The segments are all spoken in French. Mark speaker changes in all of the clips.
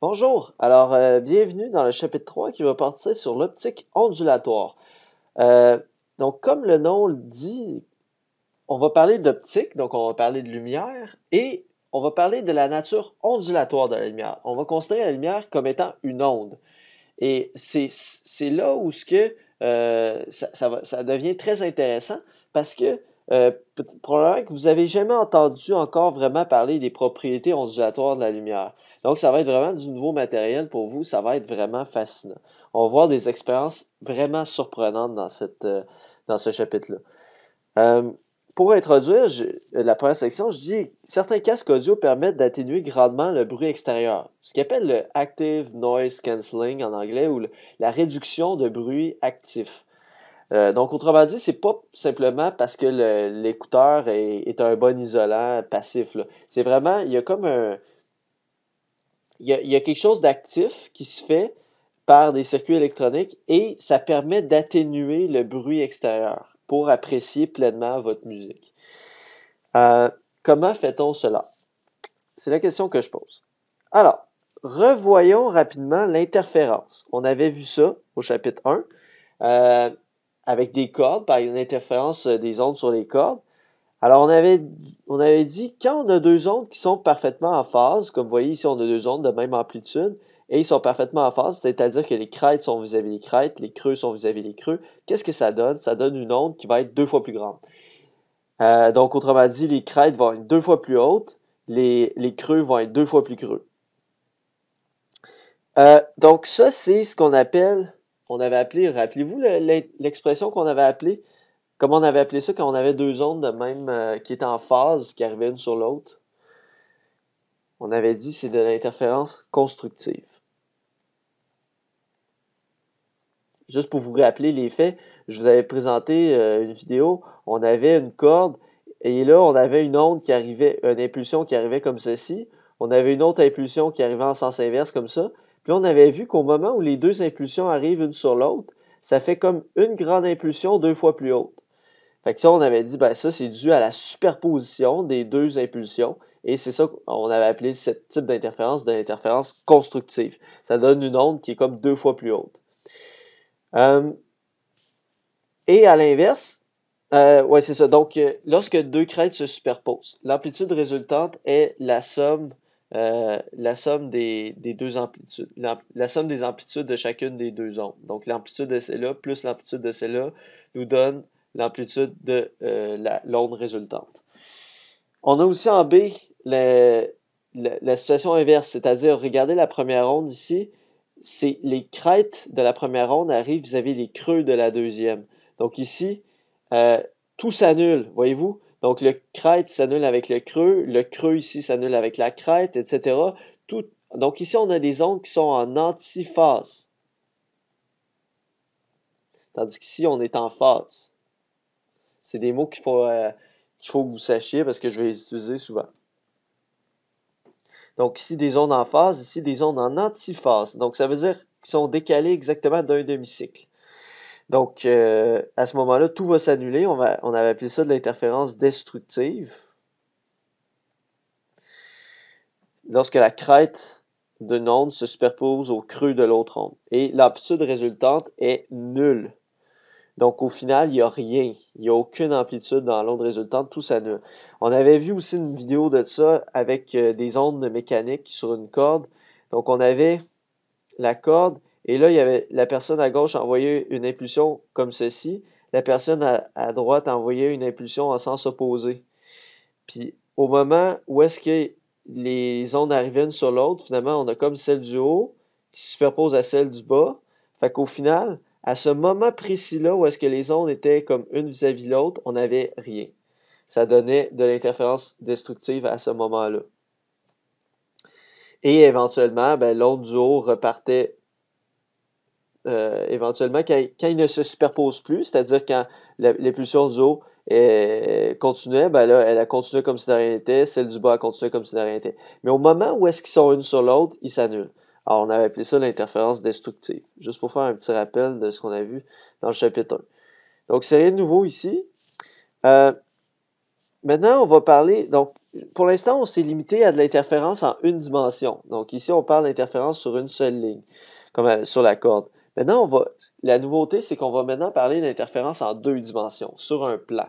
Speaker 1: Bonjour, alors euh, bienvenue dans le chapitre 3 qui va porter sur l'optique ondulatoire. Euh, donc comme le nom le dit, on va parler d'optique, donc on va parler de lumière, et on va parler de la nature ondulatoire de la lumière. On va considérer la lumière comme étant une onde. Et c'est là où ce que, euh, ça, devient très intéressant parce que euh, probablement que vous n'avez jamais entendu encore vraiment parler des propriétés ondulatoires de la lumière. Donc, ça va être vraiment du nouveau matériel pour vous. Ça va être vraiment fascinant. On va voir des expériences vraiment surprenantes dans, euh, ce chapitre-là. Euh, pour introduire la première section, je dis certains casques audio permettent d'atténuer grandement le bruit extérieur, ce qu'on appelle le active noise cancelling en anglais ou la réduction de bruit actif. Euh, donc, autrement dit, c'est pas simplement parce que l'écouteur est, un bon isolant passif. C'est vraiment, il y a comme un. Il y a, quelque chose d'actif qui se fait par des circuits électroniques et ça permet d'atténuer le bruit extérieur pour apprécier pleinement votre musique. Euh, comment fait-on cela? C'est la question que je pose. Alors, revoyons rapidement l'interférence. On avait vu ça au chapitre 1 avec des cordes, par une interférence euh, des ondes sur les cordes. Alors, on avait, on avait dit, quand on a deux ondes qui sont parfaitement en phase, comme vous voyez ici, on a deux ondes de même amplitude, et ils sont parfaitement en phase, c'est-à-dire que les crêtes sont vis-à-vis des les crêtes, les creux sont vis-à-vis des les creux. Qu'est-ce que ça donne? Ça donne une onde qui va être deux fois plus grande. Euh, donc, autrement dit, les crêtes vont être deux fois plus hautes, les, creux vont être deux fois plus creux. Euh, donc, ça, c'est ce qu'on appelle on avait appelé, rappelez-vous l'expression qu'on avait appelée, comment on avait appelé ça quand on avait deux ondes de même euh, qui étaient en phase, qui arrivaient une sur l'autre. On avait dit c'est de l'interférence constructive. Juste pour vous rappeler les faits, je vous avais présenté euh, une vidéo, on avait une corde et là on avait une onde qui arrivait, une impulsion qui arrivait comme ceci, on avait une autre impulsion qui arrivait en sens inverse comme ça, puis on avait vu qu'au moment où les deux impulsions arrivent une sur l'autre, ça fait comme une grande impulsion deux fois plus haute. Fait que ça, on avait dit, ben ça, c'est dû à la superposition des deux impulsions. Et c'est ça qu'on avait appelé ce type d'interférence d'interférence constructive. Ça donne une onde qui est comme deux fois plus haute. Euh, et à l'inverse, euh, ouais, c'est ça. Donc, euh, lorsque deux crêtes se superposent, l'amplitude résultante est la somme euh, la somme des, deux amplitudes, la, somme des amplitudes de chacune des deux ondes. Donc l'amplitude de celle-là plus l'amplitude de celle-là nous donne l'amplitude de euh, l'onde résultante. On a aussi en B la, situation inverse, c'est-à-dire, regardez la première onde ici, c'est les crêtes de la première onde arrivent vis-à-vis les creux de la deuxième. Donc ici, euh, tout s'annule, voyez-vous? Donc le crête s'annule avec le creux, le creux ici s'annule avec la crête, etc. Tout... donc ici, on a des ondes qui sont en antiphase. Tandis qu'ici, on est en phase. C'est des mots qu'il faut, euh, qu'il faut que vous sachiez parce que je vais les utiliser souvent. Donc ici, des ondes en phase, ici, des ondes en antiphase. Donc ça veut dire qu'ils sont décalés exactement d'un demi-cycle. Donc, euh, à ce moment-là, tout va s'annuler. On, on avait appelé ça de l'interférence destructive. Lorsque la crête d'une onde se superpose au creux de l'autre onde. Et l'amplitude résultante est nulle. Donc, au final, il n'y a rien. Il n'y a aucune amplitude dans l'onde résultante. Tout s'annule. On avait vu aussi une vidéo de ça avec euh, des ondes mécaniques sur une corde. Donc, on avait la corde et là, il y avait la personne à gauche envoyait une impulsion comme ceci. La personne à, droite envoyait une impulsion en sens opposé. Puis au moment où est-ce que les ondes arrivaient une sur l'autre, finalement, on a comme celle du haut qui se superpose à celle du bas. Fait qu'au final, à ce moment précis-là où est-ce que les ondes étaient comme une vis-à-vis l'autre, on n'avait rien. Ça donnait de l'interférence destructive à ce moment-là. Et éventuellement, ben, l'onde du haut repartait euh, éventuellement quand, ils ne se superposent plus, c'est-à-dire quand les pulsions du haut euh, continuait, ben là, elle a continué comme si de rien n'était, celle du bas a continué comme si de rien n'était. Mais au moment où est-ce qu'ils sont une sur l'autre, ils s'annulent. Alors, on avait appelé ça l'interférence destructive, juste pour faire un petit rappel de ce qu'on a vu dans le chapitre 1. Donc, c'est rien de nouveau ici. Euh, maintenant, on va parler, donc, pour l'instant, on s'est limité à de l'interférence en une dimension. Donc, ici, on parle d'interférence sur une seule ligne, comme sur la corde. Maintenant, la nouveauté, c'est qu'on va maintenant parler d'interférence en deux dimensions, sur un plan.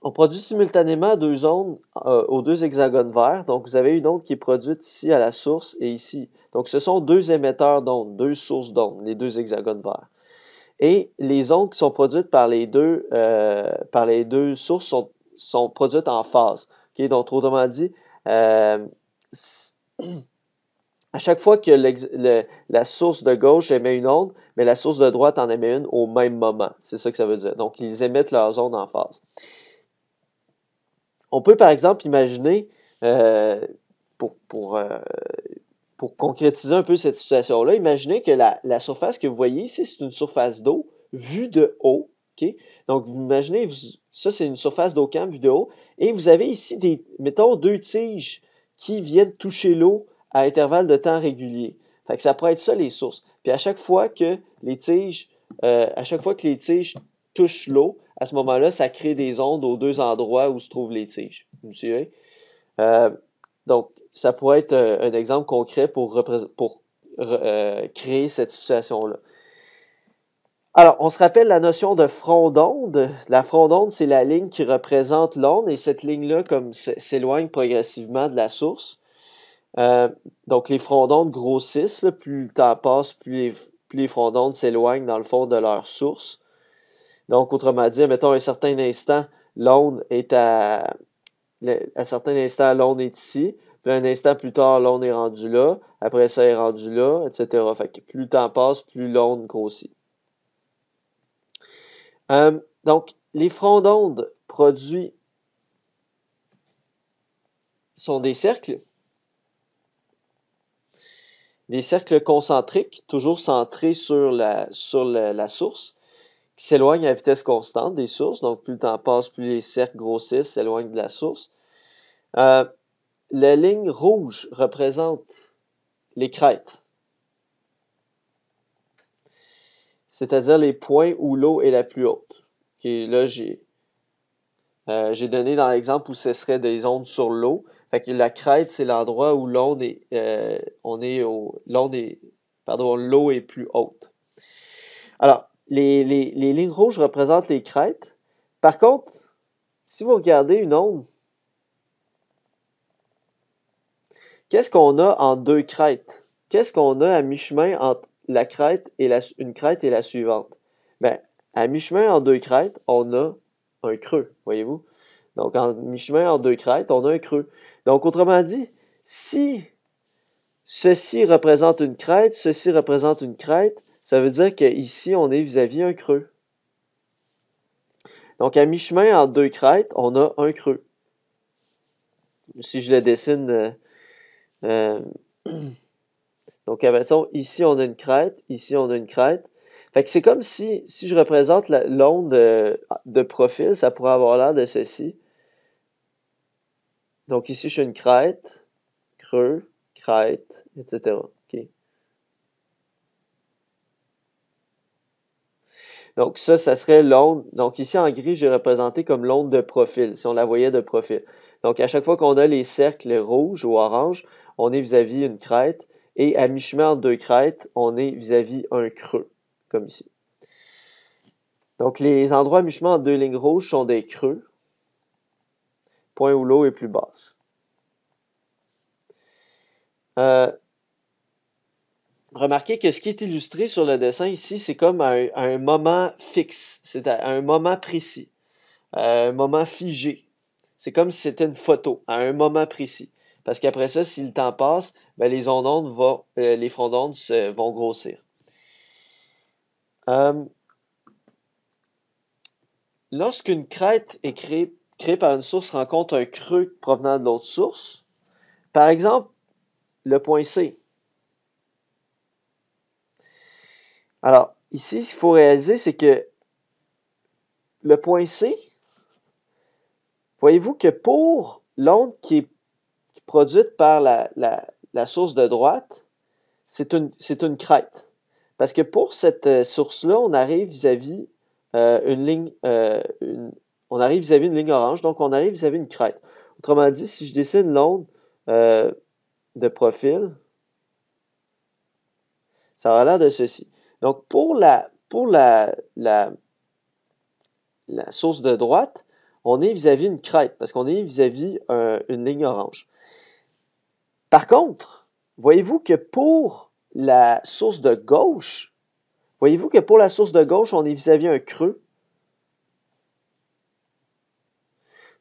Speaker 1: On produit simultanément deux ondes euh, aux deux hexagones verts. Donc, vous avez une onde qui est produite ici à la source et ici. Donc, ce sont deux émetteurs d'ondes, deux sources d'ondes, les deux hexagones verts. Et les ondes qui sont produites par les deux, euh, sources sont, produites en phase. Donc, autrement dit, euh, à chaque fois que la source de gauche émet une onde, mais la source de droite en émet une au même moment. C'est ça que ça veut dire. Donc, ils émettent leurs ondes en phase. On peut, par exemple, imaginer, euh, pour, euh, pour, concrétiser un peu cette situation-là, imaginez que la, surface que vous voyez ici, c'est une surface d'eau vue de haut. Donc, vous imaginez, ça, c'est une surface d'eau camp vue de haut. Et vous avez ici, des, mettons, deux tiges qui viennent toucher l'eau à intervalles de temps réguliers. Fait que ça pourrait être ça les sources. Puis à chaque fois que les tiges, euh, à chaque fois que les tiges touchent l'eau, à ce moment-là, ça crée des ondes aux deux endroits où se trouvent les tiges. Vous euh, donc, ça pourrait être euh, un, exemple concret pour, créer cette situation-là. Alors, on se rappelle la notion de front d'onde. La front d'onde, c'est la ligne qui représente l'onde et cette ligne-là, comme s'éloigne progressivement de la source. Euh, donc, les fronts d'ondes grossissent. plus le temps passe, plus les, fronts s'éloignent dans le fond de leur source. Donc, autrement dit, mettons, un certain instant, l'onde est à. un certain instant, l'onde est ici. Puis un instant plus tard, l'onde est rendue là. Après ça, elle est rendue là, etc. Fait que plus le temps passe, plus l'onde grossit. Euh, donc, les fronts d'onde produits sont des cercles des cercles concentriques, toujours centrés sur la, source, qui s'éloignent à vitesse constante des sources. Donc, plus le temps passe, plus les cercles grossissent, s'éloignent de la source. Euh, la ligne rouge représente les crêtes, c'est-à-dire les points où l'eau est la plus haute. là, euh, j'ai donné dans l'exemple où ce serait des ondes sur l'eau. Fait que la crête, c'est l'endroit où l'onde est, euh, on est au, l'onde est, pardon, l'eau est plus haute. Alors, les, lignes rouges représentent les crêtes. Par contre, si vous regardez une onde, qu'est-ce qu'on a en deux crêtes? Qu'est-ce qu'on a à mi-chemin entre la crête et la, une crête et la suivante? Ben, à mi-chemin en deux crêtes, on a un creux, voyez-vous? Donc, en mi-chemin, en deux crêtes, on a un creux. Donc, autrement dit, si ceci représente une crête, ceci représente une crête, ça veut dire qu'ici, on est vis-à-vis un creux. Donc, à mi-chemin, en deux crêtes, on a un creux. Si je le dessine... Euh, euh, donc, à donc, ici, on a une crête, ici, on a une crête. Fait que c'est comme si, je représente l'onde de, profil, ça pourrait avoir l'air de ceci. Donc ici, je suis une crête, creux, crête, etc. Donc ça, ça serait l'onde. Donc ici, en gris, j'ai représenté comme l'onde de profil, si on la voyait de profil. Donc à chaque fois qu'on a les cercles rouges ou oranges, on est vis-à-vis une crête. Et à mi-chemin entre deux crêtes, on est vis à -vis un creux comme ici. Donc, les endroits à mi-chemin en deux lignes rouges sont des creux, point où l'eau est plus basse. Euh, remarquez que ce qui est illustré sur le dessin ici, c'est comme un, moment fixe, c'est à un moment précis, euh, un moment figé. C'est comme si c'était une photo, à un moment précis. Parce qu'après ça, si le temps passe, ben, les, ondes euh, les fronts vont grossir. Euh, lorsqu'une crête est créée, par une source rencontre un creux provenant de l'autre source, par exemple, le point C. Alors, ici, ce qu'il faut réaliser, c'est que le point C, voyez-vous que pour l'onde qui est produite par la, source de droite, c'est une, une crête. Parce que pour cette euh, source-là, on arrive vis-à-vis euh, une ligne, euh, on arrive à vis ligne orange, donc on arrive vis-à-vis une crête. Autrement dit, si je dessine l'onde de profil, ça aura l'air de ceci. Donc, pour la, pour la, la, source de droite, on est vis-à-vis une crête, parce qu'on est vis-à-vis une ligne orange. Par contre, voyez-vous que pour la source de gauche, voyez-vous que pour la source de gauche, on est vis-à-vis un creux.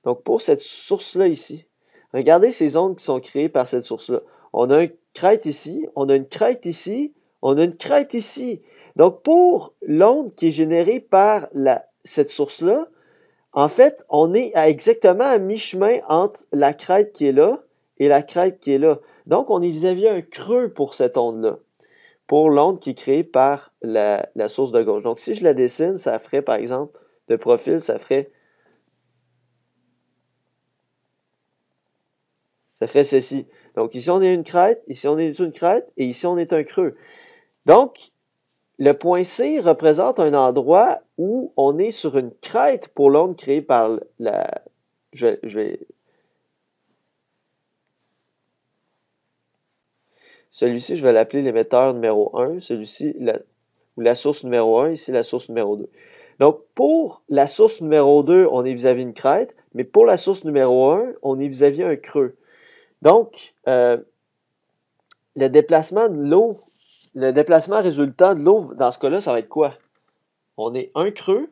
Speaker 1: Donc pour cette source-là ici, regardez ces ondes qui sont créées par cette source-là. On a une crête ici, on a une crête ici, on a une crête ici. Donc pour l'onde qui est générée par cette source-là, en fait, on est à exactement à mi-chemin entre la crête qui est là et la crête qui est là. Donc, on est vis-à-vis un creux pour cette onde-là, pour l'onde qui est créée par la, source de gauche. Donc, si je la dessine, ça ferait, par exemple, de profil, ça ferait... Ça ferait ceci. Donc, ici, on est une crête, ici, on est une crête, et ici, on est un creux. Donc, le point C représente un endroit où on est sur une crête pour l'onde créée par la... Celui-ci, je vais l'appeler l'émetteur numéro 1, celui-ci, ou la source numéro 1, ici la source numéro 2. Donc, pour la source numéro 2, on est vis-à-vis d'une une crête, mais pour la source numéro 1, on est vis-à-vis un creux. Donc, euh, le déplacement de l'eau, le déplacement résultant de l'eau, dans ce cas-là, ça va être quoi? On est un creux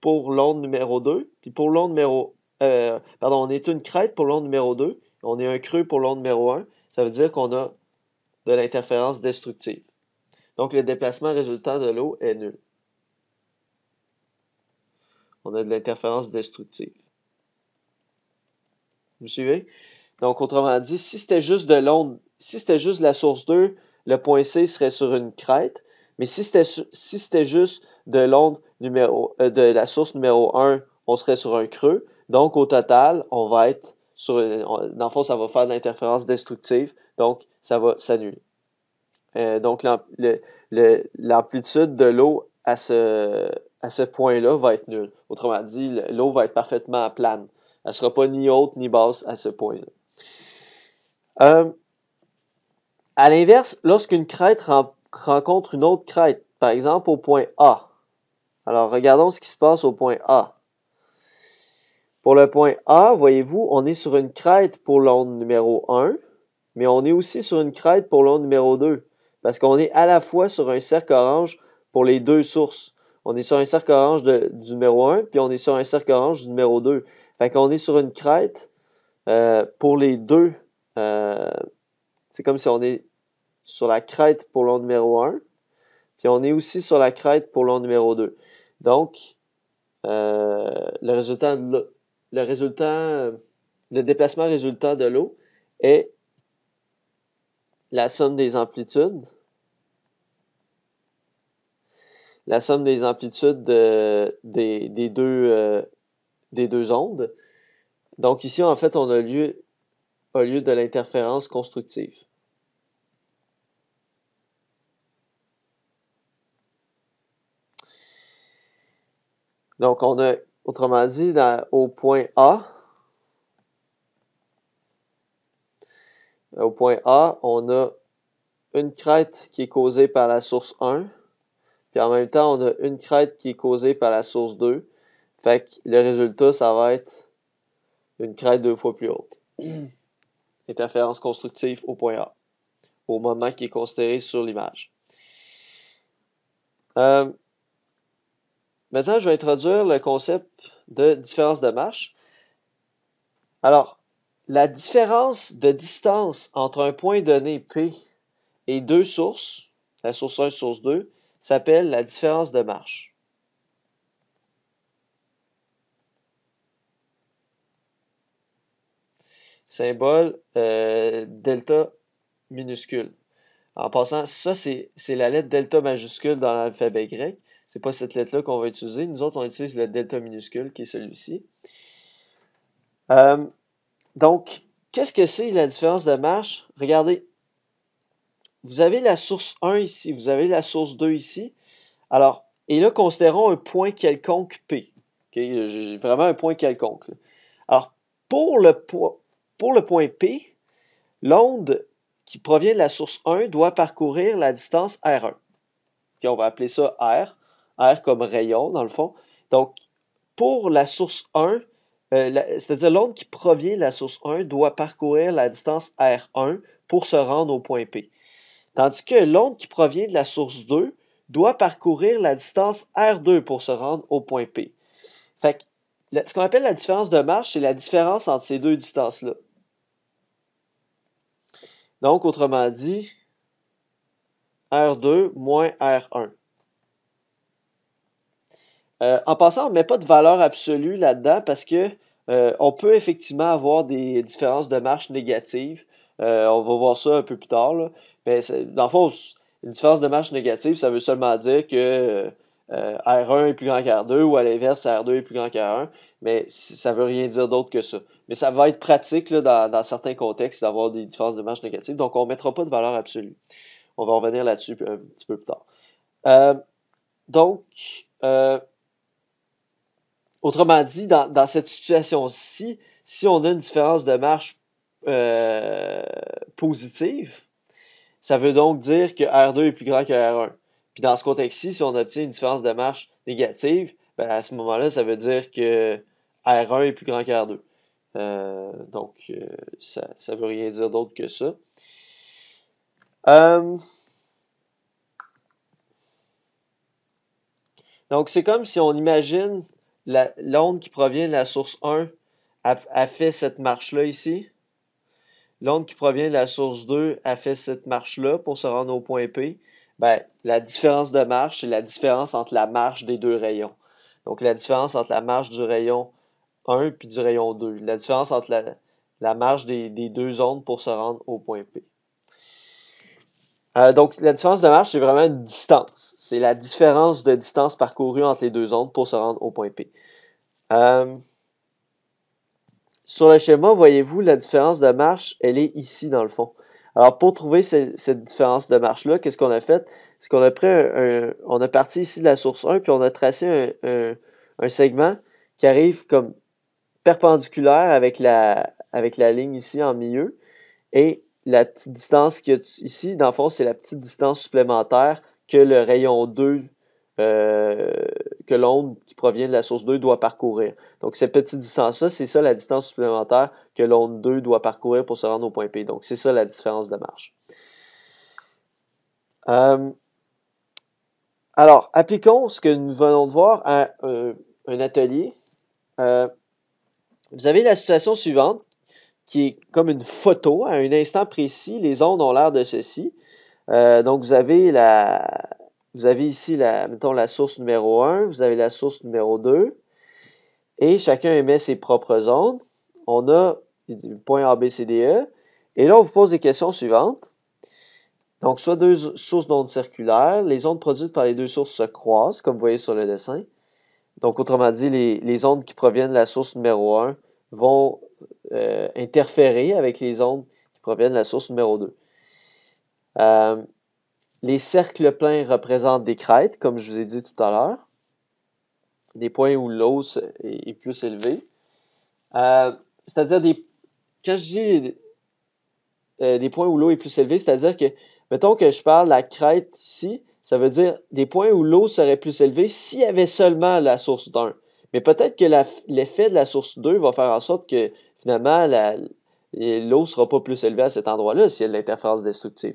Speaker 1: pour l'onde numéro 2, puis pour l'onde numéro... Euh, pardon, on est une crête pour l'onde numéro 2, on est un creux pour l'onde numéro 1. Ça veut dire qu'on a de l'interférence destructive. Donc le déplacement résultant de l'eau est nul. On a de l'interférence destructive. Vous suivez? Donc autrement dit, si c'était juste de l'onde, si c'était juste la source 2, le point C serait sur une crête. Mais si c'était si juste de l'onde numéro euh, de la source numéro 1, on serait sur un creux. Donc au total, on va être euh, dans le fond, ça va faire de l'interférence destructive, donc ça va s'annuler. Euh, donc l'amplitude de l'eau à ce, à ce point-là va être nulle. Autrement dit, l'eau va être parfaitement plane. Elle ne sera pas ni haute ni basse à ce point-là. Euh, à l'inverse, lorsqu'une crête rencontre une autre crête, par exemple au point A, alors regardons ce qui se passe au point A. Pour le point A, voyez-vous, on est sur une crête pour l'onde numéro 1, mais on est aussi sur une crête pour l'onde numéro 2, parce qu'on est à la fois sur un cercle orange pour les deux sources. On est sur un cercle orange de, du numéro 1, puis on est sur un cercle orange du numéro 2. Fait qu'on est sur une crête euh, pour les deux. Euh, c'est comme si on est sur la crête pour l'onde numéro 1, puis on est aussi sur la crête pour l'onde numéro 2. Donc, euh, le résultat de le résultat, le déplacement résultant de l'eau est la somme des amplitudes. La somme des amplitudes euh, des, deux, ondes. Donc ici, en fait, on a lieu, au lieu de l'interférence constructive. Donc, on a Autrement dit, au point A, au point A, on a une crête qui est causée par la source 1, puis en même temps, on a une crête qui est causée par la source 2. Fait que le résultat, ça va être une crête deux fois plus haute. Interférence constructive au point A, au moment qui est considéré sur l'image. Euh, Maintenant, je vais introduire le concept de différence de marche. Alors, la différence de distance entre un point donné P et deux sources, la source 1 et la source 2, s'appelle la différence de marche. Symbole euh, delta minuscule. En passant, ça, c'est la lettre delta majuscule dans l'alphabet grec c'est pas cette lettre-là qu'on va utiliser. Nous autres, on utilise le delta minuscule qui est celui-ci. Euh, donc, qu'est-ce que c'est la différence de marche? Regardez, vous avez la source 1 ici, vous avez la source 2 ici. Alors, et là, considérons un point quelconque P. Vraiment un point quelconque. Alors, pour le, point P, l'onde qui provient de la source 1 doit parcourir la distance R1. on va appeler ça R. R comme rayon, dans le fond. Donc, pour la source 1, euh, c'est-à-dire l'onde qui provient de la source 1 doit parcourir la distance R1 pour se rendre au point P. Tandis que l'onde qui provient de la source 2 doit parcourir la distance R2 pour se rendre au point P. ce qu'on appelle la différence de marche, c'est la différence entre ces deux distances-là. Donc, autrement dit, R2 moins R1. Euh, en passant, on ne met pas de valeur absolue là-dedans parce que euh, on peut effectivement avoir des différences de marche négatives. Euh, on va voir ça un peu plus tard. Mais dans le fond, une différence de marche négative, ça veut seulement dire que R1 est plus grand qu'R2 ou à l'inverse, R2 est plus grand qu'R1. Mais ça ne veut rien dire d'autre que ça. Mais ça va être pratique dans, dans, certains contextes d'avoir des différences de marche négatives. Donc, on ne mettra pas de valeur absolue. On va revenir là-dessus un petit peu plus tard. donc, Autrement dit, dans, cette situation-ci, si on a une différence de marche euh, positive, ça veut donc dire que R2 est plus grand que R1. Puis dans ce contexte-ci, si on obtient une différence de marche négative, ben, à ce moment-là, ça veut dire que R1 est plus grand que R2. Euh, donc, euh, ça ne veut rien dire d'autre que ça. donc, c'est comme si on imagine l'onde qui provient de la source 1 a, fait cette marche-là ici. L'onde qui provient de la source 2 a fait cette marche-là pour se rendre au point P. Ben, la différence de marche, c'est la différence entre la marche des deux rayons. Donc, la différence entre la marche du rayon 1 puis du rayon 2. La différence entre la, marche des deux ondes pour se rendre au point P. Euh, donc, la différence de marche, c'est vraiment une distance. C'est la différence de distance parcourue entre les deux ondes pour se rendre au point P. Euh, sur le schéma, voyez-vous, la différence de marche, elle est ici dans le fond. Alors, pour trouver cette différence de marche-là, qu'est-ce qu'on a fait? C'est qu'on a pris un, On a parti ici de la source 1, puis on a tracé un, un segment qui arrive comme perpendiculaire avec la, avec la ligne ici en milieu. Et la petite distance qu'il y a ici, dans le fond, c'est la petite distance supplémentaire que le rayon 2, euh, que l'onde qui provient de la source 2 doit parcourir. Donc, cette petite distance-là, c'est ça la distance supplémentaire que l'onde 2 doit parcourir pour se rendre au point P. Donc, c'est ça la différence de marge. Euh, alors, appliquons ce que nous venons de voir à un, atelier. Euh, vous avez la situation suivante qui est comme une photo. À un instant précis, les ondes ont l'air de ceci. Euh, donc, vous avez la. Vous avez ici la, mettons, la source numéro 1, vous avez la source numéro 2, et chacun émet ses propres ondes. On a du point A, B, e. Et là, on vous pose les questions suivantes. Donc, soit deux sources d'ondes circulaires, les ondes produites par les deux sources se croisent, comme vous voyez sur le dessin. Donc, autrement dit, les, les ondes qui proviennent de la source numéro 1 vont euh, interférer avec les ondes qui proviennent de la source numéro 2. Euh, les cercles pleins représentent des crêtes, comme je vous ai dit tout à l'heure, des points où l'eau est plus élevée. Euh, c'est-à-dire des. Quand je dis des points où l'eau est plus élevée, c'est-à-dire que, mettons que je parle de la crête ici, ça veut dire des points où l'eau serait plus élevée s'il y avait seulement la source d'un. Mais peut-être que l'effet de la source 2 va faire en sorte que finalement l'eau ne sera pas plus élevée à cet endroit-là s'il y a de l'interférence destructive.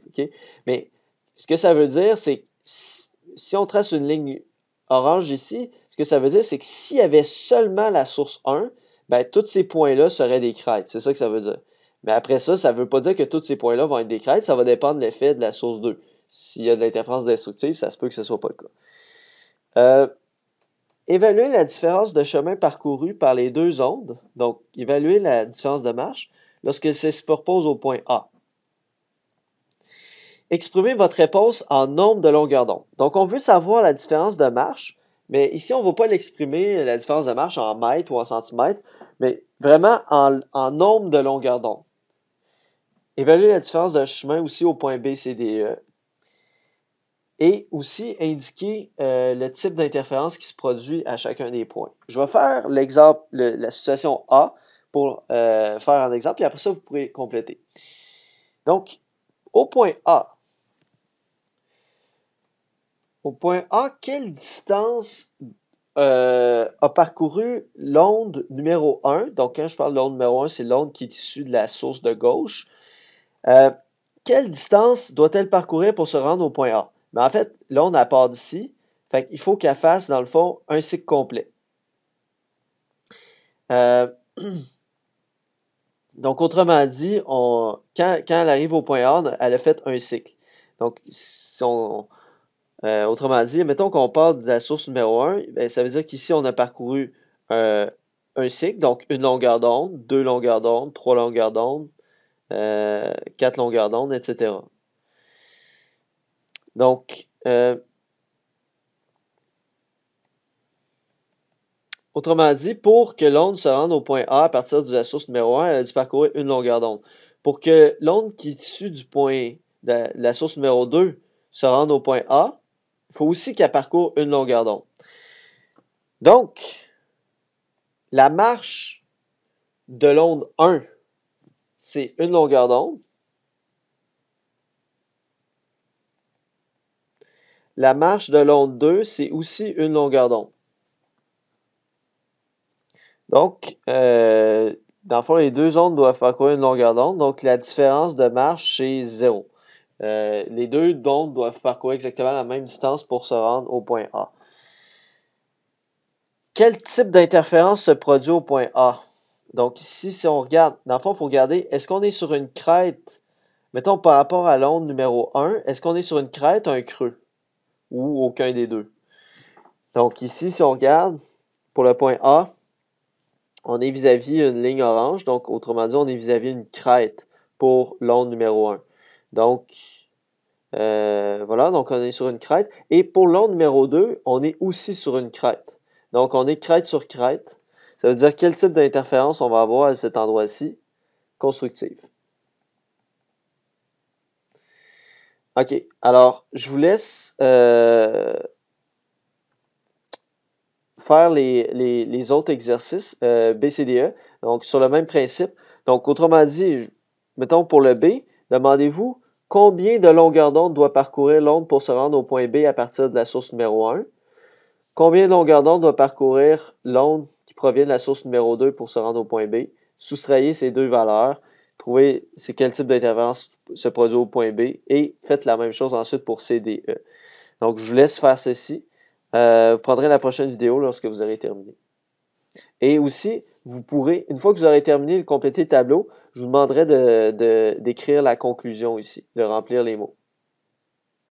Speaker 1: Mais ce que ça veut dire, c'est si on trace une ligne orange ici, ce que ça veut dire, c'est que s'il y avait seulement la source 1, ben, tous ces points-là seraient des crêtes. C'est ça que ça veut dire. Mais après ça, ça ne veut pas dire que tous ces points-là vont être des crêtes. Ça va dépendre de l'effet de la source 2. S'il y a de l'interférence destructive, ça se peut que ce ne soit pas le cas. Euh, Évaluer la différence de chemin parcouru par les deux ondes, donc évaluer la différence de marche, lorsque se propose au point A. Exprimez votre réponse en nombre de longueurs d'onde. Donc, on veut savoir la différence de marche, mais ici, on ne va pas l'exprimer, la différence de marche, en mètres ou en centimètres, mais vraiment en, nombre de longueurs d'onde. évaluer la différence de chemin aussi au point B, C, D, E et aussi indiquer euh, le type d'interférence qui se produit à chacun des points. Je vais faire l'exemple, la situation A pour euh, faire un exemple, et après ça, vous pourrez compléter. Donc, au point A, au point A, quelle distance euh, a parcouru l'onde numéro 1? Donc, quand je parle de l'onde numéro 1, c'est l'onde qui est issue de la source de gauche. quelle distance doit-elle parcourir pour se rendre au point A? Mais en fait, là, on a part d'ici. Fait qu'il faut qu'elle fasse, dans le fond, un cycle complet. Euh, donc, autrement dit, on, quand, elle arrive au point A, elle a fait un cycle. Donc, euh, autrement dit, mettons qu'on part de la source numéro 1, ben, ça veut dire qu'ici, on a parcouru euh, un cycle, donc une longueur d'onde, deux longueurs d'onde, trois longueurs d'onde, quatre longueurs d'onde, etc. Donc, euh, autrement dit, pour que l'onde se rende au point A à partir de la source numéro 1, elle a dû parcourir une longueur d'onde. Pour que l'onde qui est issue du point de la source numéro 2 se rende au point A, il faut aussi qu'elle parcourt une longueur d'onde. Donc, la marche de l'onde 1, c'est une longueur d'onde. La marche de l'onde 2, c'est aussi une longueur d'onde. Donc, euh, dans le fond, les deux ondes doivent parcourir une longueur d'onde, donc la différence de marche, c'est zéro. Euh, les deux ondes doivent parcourir exactement la même distance pour se rendre au point A. Quel type d'interférence se produit au point A? Donc ici, si on regarde, dans le fond, il faut regarder, est-ce qu'on est sur une crête, mettons par rapport à l'onde numéro 1, est-ce qu'on est sur une crête, un creux? ou aucun des deux. Donc ici, si on regarde, pour le point A, on est vis-à-vis une ligne orange, donc autrement dit, on est vis-à-vis une crête pour l'onde numéro 1. Donc, euh, voilà, donc on est sur une crête. Et pour l'onde numéro 2, on est aussi sur une crête. Donc, on est crête sur crête. Ça veut dire quel type d'interférence on va avoir à cet endroit-ci? Constructive. OK. Alors, je vous laisse euh, faire les, autres exercices euh, BCDE, donc sur le même principe. Donc, autrement dit, mettons pour le B, demandez-vous combien de longueur d'onde doit parcourir l'onde pour se rendre au point B à partir de la source numéro 1. Combien de longueur d'onde doit parcourir l'onde qui provient de la source numéro 2 pour se rendre au point B? Soustrayez ces deux valeurs Trouvez c'est quel type d'intervention se produit au point B et faites la même chose ensuite pour CDE. Donc, je vous laisse faire ceci. Euh, vous prendrez la prochaine vidéo lorsque vous aurez terminé. Et aussi, vous pourrez, une fois que vous aurez terminé le compléter le tableau, je vous demanderai d'écrire de, d'écrire la conclusion ici, de remplir les mots.